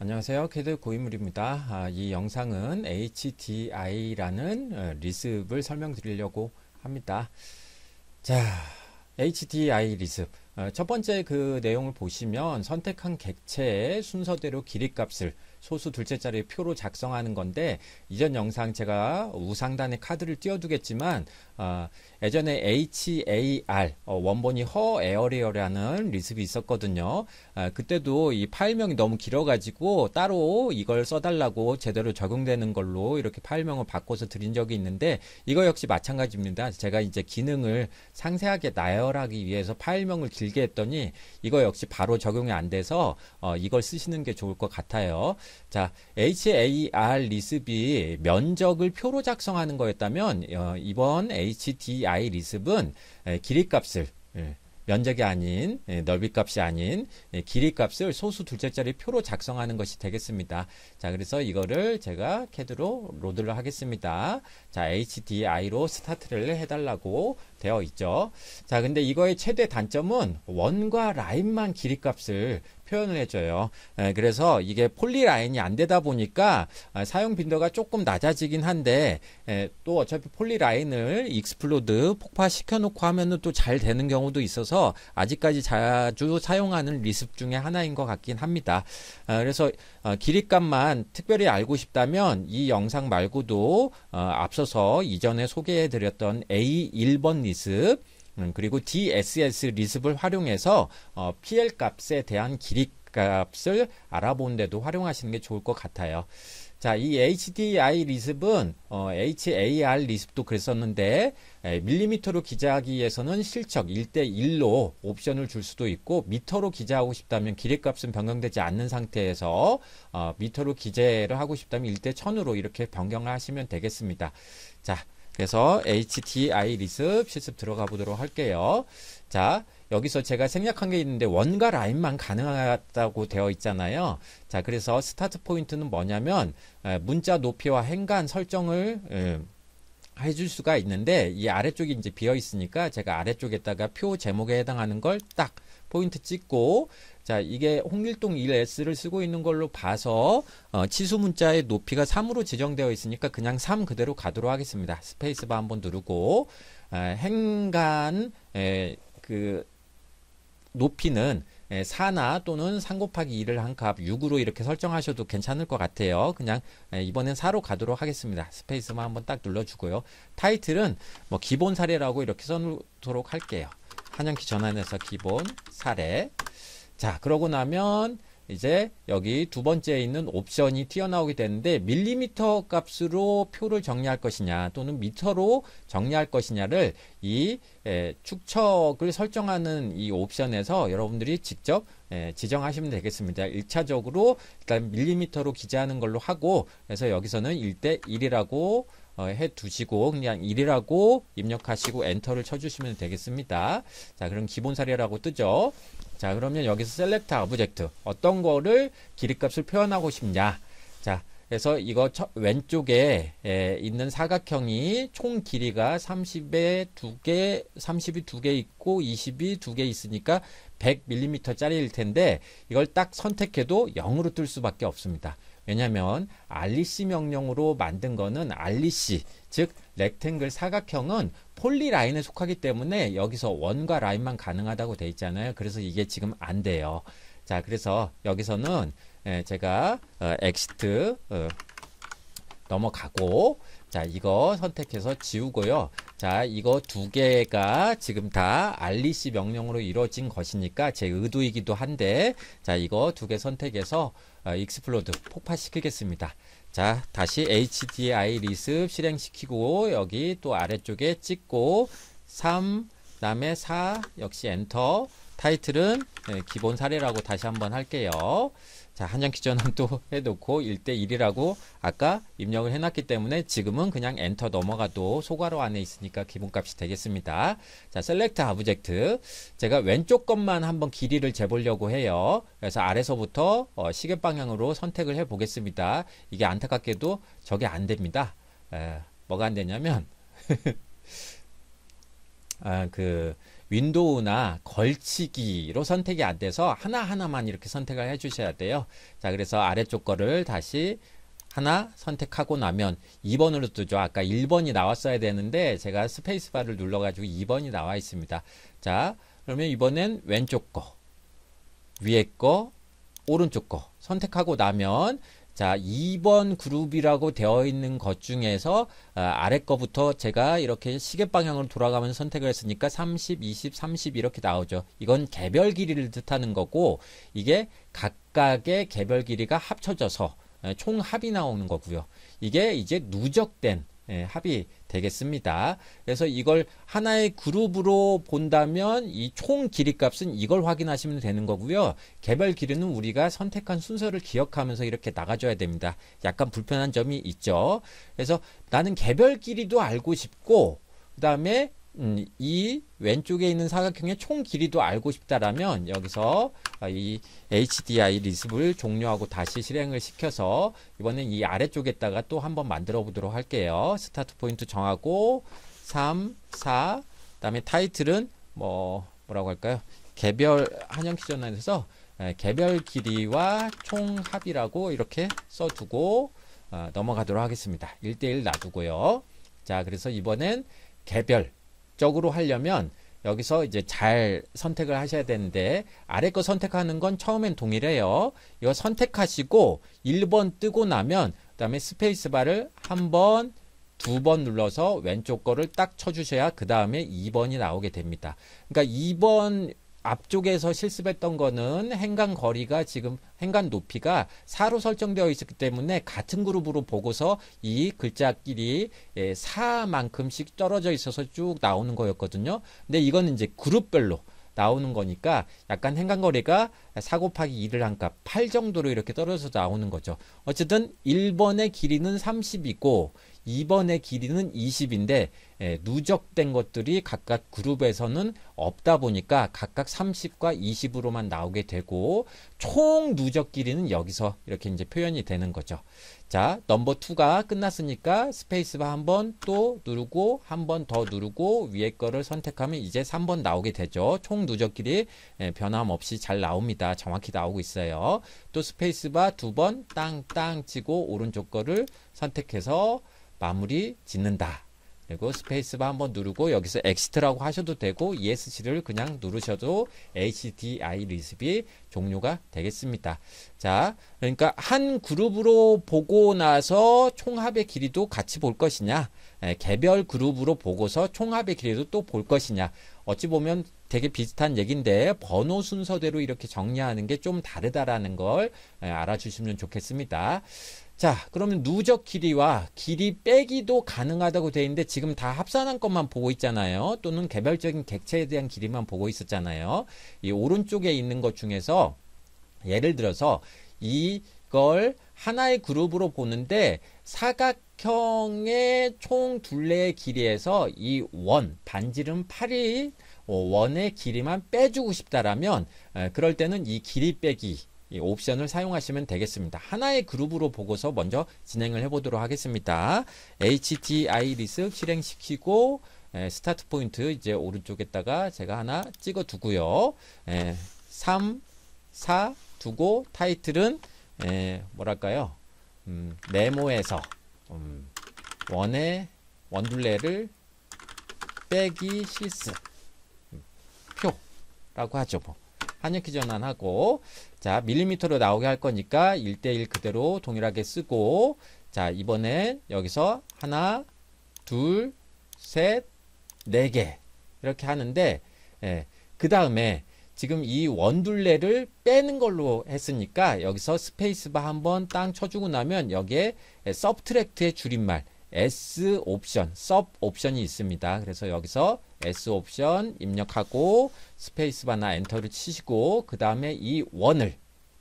안녕하세요. 캐드 고인물입니다. 아, 이 영상은 HDI라는 어, 리습을 설명드리려고 합니다. 자, HDI 리습. 어, 첫 번째 그 내용을 보시면 선택한 객체의 순서대로 길이 값을 소수 둘째 자리 표로 작성하는 건데 이전 영상 제가 우상단에 카드를 띄워두겠지만 아, 예전에 HAR 어, 원본이 허 에어리어라는 리스비 있었거든요. 아, 그때도 이 파일명이 너무 길어가지고 따로 이걸 써달라고 제대로 적용되는 걸로 이렇게 파일명을 바꿔서 드린 적이 있는데 이거 역시 마찬가지입니다. 제가 이제 기능을 상세하게 나열하기 위해서 파일명을 길게 했더니 이거 역시 바로 적용이 안 돼서 어, 이걸 쓰시는 게 좋을 것 같아요. 자, HAR 리스비 면적을 표로 작성하는 거였다면 어, 이번 HDI 리습은 길이값을 면적이 아닌 넓이값이 아닌 길이값을 소수 둘째 자리 표로 작성하는 것이 되겠습니다. 자 그래서 이거를 제가 캐드로 로드를 하겠습니다. 자 HDI로 스타트를 해달라고 되어 있죠. 자 근데 이거의 최대 단점은 원과 라인만 길이값을 표현을 해줘요. 예, 그래서 이게 폴리 라인이 안 되다 보니까 아, 사용 빈도가 조금 낮아지긴 한데 예, 또 어차피 폴리 라인을 익스플로드 폭파시켜 놓고 하면또 잘 되는 경우도 있어서 아직까지 자주 사용하는 리습 중에 하나인 것 같긴 합니다. 아, 그래서 어, 기립감만 특별히 알고 싶다면 이 영상 말고도 어, 앞서서 이전에 소개해드렸던 A1번 리습 음, 그리고 DSS 리습을 활용해서 어, PL 값에 대한 길이 값을 알아보는데도 활용하시는 게 좋을 것 같아요. 자, 이 HDI 리습은 어, HAR 리습도 그랬었는데 에, 밀리미터로 기재하기 위해서는 실적 1대1로 옵션을 줄 수도 있고 미터로 기재하고 싶다면 기립값은 변경되지 않는 상태에서 어, 미터로 기재를 하고 싶다면 1대1000으로 이렇게 변경을 하시면 되겠습니다. 자, 그래서 HTI 리습 실습 들어가 보도록 할게요. 자, 여기서 제가 생략한 게 있는데 원가 라인만 가능하다고 되어 있잖아요. 자, 그래서 스타트 포인트는 뭐냐면 문자 높이와 행간 설정을 해줄 수가 있는데 이 아래쪽이 이제 비어 있으니까 제가 아래쪽에다가 표 제목에 해당하는 걸딱 포인트 찍고 자 이게 홍길동 1S를 쓰고 있는 걸로 봐서 어, 치수 문자의 높이가 3으로 지정되어 있으니까 그냥 3 그대로 가도록 하겠습니다. 스페이스바 한번 누르고 에, 아, 행간 에, 그 높이는 에, 4나 또는 3 곱하기 2를 한 값 6으로 이렇게 설정하셔도 괜찮을 것 같아요. 그냥 에, 이번엔 4로 가도록 하겠습니다. 스페이스만 한번 딱 눌러주고요. 타이틀은 뭐 기본 사례라고 이렇게 써놓도록 할게요. 한영키 전환해서 기본 사례. 자, 그러고 나면 이제 여기 두 번째에 있는 옵션이 튀어나오게 되는데 밀리미터 값으로 표를 정리할 것이냐 또는 미터로 정리할 것이냐를 이 축척을 설정하는 이 옵션에서 여러분들이 직접 지정하시면 되겠습니다. 1차적으로 일단 밀리미터로 기재하는 걸로 하고 그래서 여기서는 1대 1이라고 어, 해두시고 그냥 1이라고 입력하시고 엔터를 쳐주시면 되겠습니다. 자 그럼 기본 사례라고 뜨죠. 자 그러면 여기서 셀렉터 e 브젝트 어떤 거를 길이값을 표현하고 싶냐. 자 그래서 이거 처, 왼쪽에 에, 있는 사각형이 총 길이가 30에 2개, 30이 2개 있고 20이 2개 있으니까 100mm 짜리일 텐데 이걸 딱 선택해도 0으로 뜰 수밖에 없습니다. 왜냐하면 알리시 명령으로 만든 거는 알리시 즉 렉탱글 사각형은 폴리 라인에 속하기 때문에 여기서 원과 라인만 가능하다고 되어 있잖아요. 그래서 이게 지금 안 돼요. 자 그래서 여기서는 예, 제가 엑시트 어, 어, 넘어가고 자, 이거 선택해서 지우고요. 자, 이거 두 개가 지금 다 알리시 명령으로 이루어진 것이니까 제 의도이기도 한데, 자, 이거 두 개 선택해서 어, 익스플로드 폭파시키겠습니다. 자, 다시 HDI 리습 실행시키고, 여기 또 아래쪽에 찍고, 3, 다음에 4, 역시 엔터, 타이틀은 네, 기본 사례라고 다시 한번 할게요. 자, 한정 키전은 또 해놓고 1대1이라고 아까 입력을 해놨기 때문에 지금은 그냥 엔터 넘어가도 소괄호 안에 있으니까 기본값이 되겠습니다. 자, 셀렉트 아브젝트. 제가 왼쪽 것만 한번 길이를 재보려고 해요. 그래서 아래서부터 어, 시계 방향으로 선택을 해 보겠습니다. 이게 안타깝게도 저게 안 됩니다. 에, 뭐가 안 되냐면 아, 그 윈도우나 걸치기로 선택이 안 돼서 하나하나만 이렇게 선택을 해주셔야 돼요. 자, 그래서 아래쪽 거를 다시 하나 선택하고 나면 2번으로 뜨죠. 아까 1번이 나왔어야 되는데 제가 스페이스바를 눌러가지고 2번이 나와 있습니다. 자, 그러면 이번엔 왼쪽 거, 위에 거, 오른쪽 거 선택하고 나면 자, 2번 그룹이라고 되어 있는 것 중에서 아, 래 거부터 제가 이렇게 시계 방향으로 돌아가면서 선택을 했으니까 30, 20, 30 이렇게 나오죠. 이건 개별 길이를 뜻하는 거고 이게 각각의 개별 길이가 합쳐져서 총합이 나오는 거고요. 이게 이제 누적된 예, 합이 되겠습니다. 그래서 이걸 하나의 그룹으로 본다면 이 총 길이 값은 이걸 확인하시면 되는 거고요. 개별 길이는 우리가 선택한 순서를 기억하면서 이렇게 나가줘야 됩니다. 약간 불편한 점이 있죠. 그래서 나는 개별 길이도 알고 싶고 그 다음에 음, 이 왼쪽에 있는 사각형의 총 길이도 알고 싶다라면 여기서 이 HDI 리스을 종료하고 다시 실행을 시켜서 이번엔 이 아래쪽에다가 또 한번 만들어 보도록 할게요. 스타트 포인트 정하고 3, 4, 그다음에 타이틀은 뭐 뭐라고 할까요? 개별 한영 키전환에서 예, 개별 길이와 총 합이라고 이렇게 써두고 어, 넘어가도록 하겠습니다. 1대1 놔두고요. 자, 그래서 이번엔 개별 적으로 하려면 여기서 이제 잘 선택을 하셔야 되는데 아래 거 선택하는 건 처음엔 동일해요. 이거 선택하시고 1번 뜨고 나면 그다음에 스페이스바를 한 번, 두 번 눌러서 왼쪽 거를 딱 쳐주셔야 그 다음에 2번이 나오게 됩니다. 그러니까 2번 앞쪽에서 실습했던 거는 행간 거리가 지금 행간 높이가 4로 설정되어 있기 었 때문에 같은 그룹으로 보고서 이 글자끼리 4만큼씩 예, 떨어져 있어서 쭉 나오는 거였거든요. 근데 이거는 이제 그룹별로 나오는 거니까 약간 행간거리가 4 곱하기 2를 한값8 정도로 이렇게 떨어져서 나오는 거죠. 어쨌든 1번의 길이는 30이고 2번의 길이는 20인데 예, 누적된 것들이 각각 그룹에서는 없다 보니까 각각 30과 20으로만 나오게 되고 총 누적 길이는 여기서 이렇게 이제 표현이 되는 거죠. 자, 넘버 2가 끝났으니까 스페이스바 한 번 또 누르고 한 번 더 누르고 위에 거를 선택하면 이제 3번 나오게 되죠. 총 누적 길이 예, 변함없이 잘 나옵니다. 정확히 나오고 있어요. 또 스페이스바 두 번 땅땅 치고 오른쪽 거를 선택해서 마무리 짓는다. 그리고 스페이스바 한번 누르고 여기서 엑시트라고 하셔도 되고 ESC를 그냥 누르셔도 HDI 리습이 종료가 되겠습니다. 자, 그러니까 한 그룹으로 보고 나서 총합의 길이도 같이 볼 것이냐, 예, 개별 그룹으로 보고서 총합의 길이도 또 볼 것이냐, 어찌 보면 되게 비슷한 얘기인데 번호 순서대로 이렇게 정리하는 게 좀 다르다라는 걸 예, 알아주시면 좋겠습니다. 자 그러면 누적 길이와 길이 빼기도 가능하다고 되어 있는데 지금 다 합산한 것만 보고 있잖아요. 또는 개별적인 객체에 대한 길이만 보고 있었잖아요. 이 오른쪽에 있는 것 중에서 예를 들어서 이걸 하나의 그룹으로 보는데 사각형의 총 둘레의 길이에서 이 원, 반지름 8이 어, 원의 길이만 빼주고 싶다라면 그럴 때는 이 길이 빼기 이 옵션을 사용하시면 되겠습니다. 하나의 그룹으로 보고서 먼저 진행을 해보도록 하겠습니다. HTI 리스 실행시키고 에, 스타트 포인트 이제 오른쪽에다가 제가 하나 찍어 두고요. 에, 3, 4 두고 타이틀은 에, 예, 뭐랄까요? 음, 네모에서 음, 원의 원둘레를 빼기 실수 음, 표라고 하죠. 뭐. 한역기 전환하고 자 밀리미터로 나오게 할 거니까 1대1 그대로 동일하게 쓰고 자 이번엔 여기서 하나 둘 셋네개 이렇게 하는데 예, 그 다음에 지금 이 원둘레를 빼는 걸로 했으니까 여기서 스페이스바 한번 땅 쳐주고 나면 여기에 서브트랙트의 줄임말 S 옵션, 서브 옵션이 있습니다. 그래서 여기서 S 옵션 입력하고 스페이스바나 엔터를 치시고 그 다음에 이 원을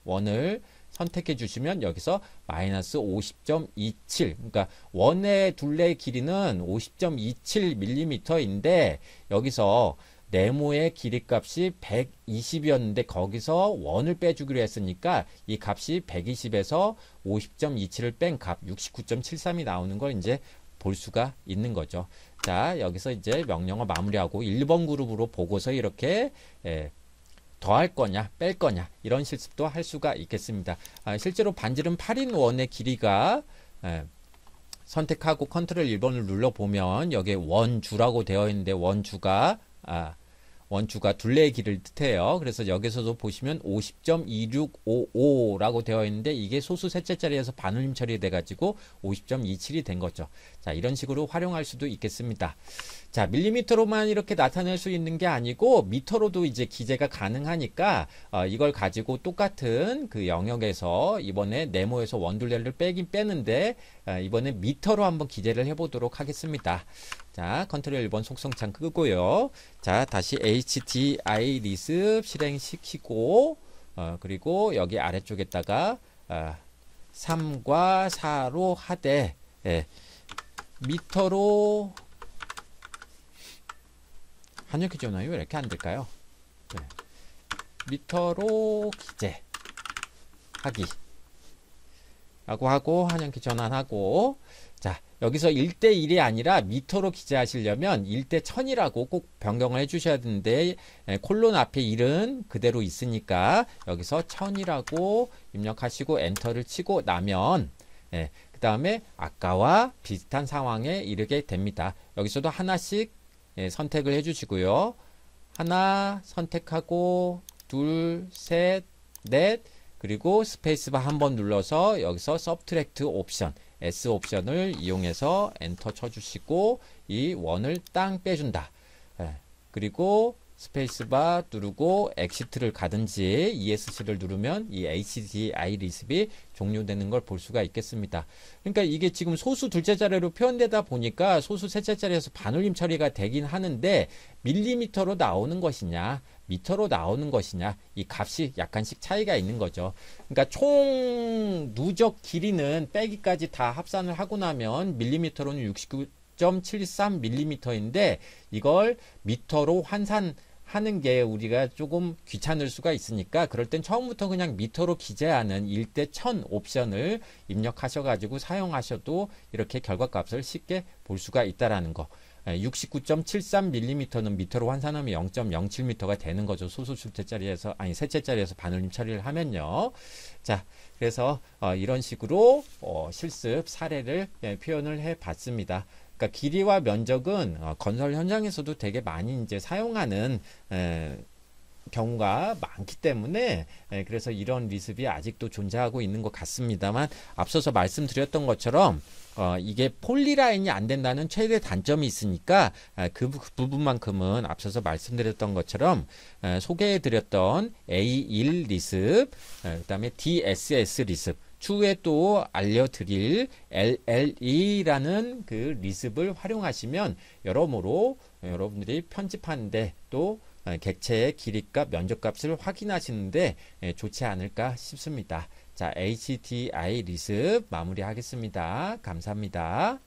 원을 선택해 주시면 여기서 마이너스 50.27 그러니까 원의 둘레 의 길이는 50.27mm인데 여기서 네모의 길이값이 120이었는데 거기서 원을 빼주기로 했으니까 이 값이 120에서 50.27을 뺀 값 69.73이 나오는 걸 이제 볼 수가 있는 거죠. 자 여기서 이제 명령어 마무리하고 1번 그룹으로 보고서 이렇게 예, 더할 거냐 뺄 거냐 이런 실습도 할 수가 있겠습니다. 아, 실제로 반지름 8인 원의 길이가 예, 선택하고 컨트롤 1번을 눌러보면 여기에 원주라고 되어 있는데 원주가 아, 원주가 둘레길을 의 뜻해요. 그래서 여기서도 보시면 50.2655라고 되어 있는데 이게 소수 셋째 자리에서 반올림 처리돼 가지고 50.27이 된 거죠. 자, 이런 식으로 활용할 수도 있겠습니다. 자, 밀리미터로만 이렇게 나타낼 수 있는 게 아니고 미터로도 이제 기재가 가능하니까 어, 이걸 가지고 똑같은 그 영역에서 이번에 네모에서 원둘레를 빼긴 빼는데 어, 이번에 미터로 한번 기재를 해보도록 하겠습니다. 자, 컨트롤 1번 속성창 끄고요. 자, 다시 HDI 리습 실행시키고, 어, 그리고 여기 아래쪽에다가, 어, 3과 4로 하되, 예, 미터로, 한역기 전화이 왜 이렇게 안 될까요? 네. 미터로 기재 하기 라고 하고 한역기 전환하고 여기서 1대1이 아니라 미터로 기재하시려면 1대1000이라고 꼭 변경을 해주셔야 되는데 예, 콜론 앞에 1은 그대로 있으니까 여기서 1000이라고 입력하시고 엔터를 치고 나면 예, 그 다음에 아까와 비슷한 상황에 이르게 됩니다. 여기서도 하나씩 예, 선택을 해주시고요. 하나 선택하고 둘, 셋, 넷 그리고 스페이스바 한번 눌러서 여기서 서브트랙트 옵션 S 옵션을 이용해서 엔터 쳐주시고 이 원을 땅 빼준다. 예. 그리고 스페이스바 누르고 엑시트를 가든지 ESC를 누르면 이 HDI 리습이 종료되는 걸 볼 수가 있겠습니다. 그러니까 이게 지금 소수 둘째 자리로 표현되다 보니까 소수 셋째 자리에서 반올림 처리가 되긴 하는데 밀리미터로 나오는 것이냐 미터로 나오는 것이냐 이 값이 약간씩 차이가 있는 거죠. 그러니까 총 누적 길이는 빼기까지 다 합산을 하고 나면 밀리미터로는 69.73밀리미터인데 이걸 미터로 환산 하는 게 우리가 조금 귀찮을 수가 있으니까 그럴 땐 처음부터 그냥 미터로 기재하는 1대 1000 옵션을 입력하셔가지고 사용하셔도 이렇게 결과값을 쉽게 볼 수가 있다라는 거. 69.73mm는 예, 미터로 환산하면 0.07m가 되는 거죠. 소수출택 자리에서 아니 세째 자리에서 반올림 처리를 하면요. 자, 그래서 어, 이런 식으로 어, 실습 사례를 예, 표현을 해봤습니다. 그러니까 길이와 면적은 어, 건설 현장에서도 되게 많이 이제 사용하는 에, 경우가 많기 때문에 예, 그래서 이런 리습이 아직도 존재하고 있는 것 같습니다만 앞서서 말씀드렸던 것처럼 어, 이게 폴리라인이 안 된다는 최대 단점이 있으니까 예, 그, 그 부분만큼은 앞서서 말씀드렸던 것처럼 예, 소개해드렸던 A1 리습, 그 다음에 DSS 리습, 추후에 또 알려드릴 LLE라는 그 리습을 활용하시면 여러모로 여러분들이 편집하는데 또 아, 객체의 길이값, 면적값을 확인하시는데 예, 좋지 않을까 싶습니다. 자, HDI 리습 마무리하겠습니다. 감사합니다.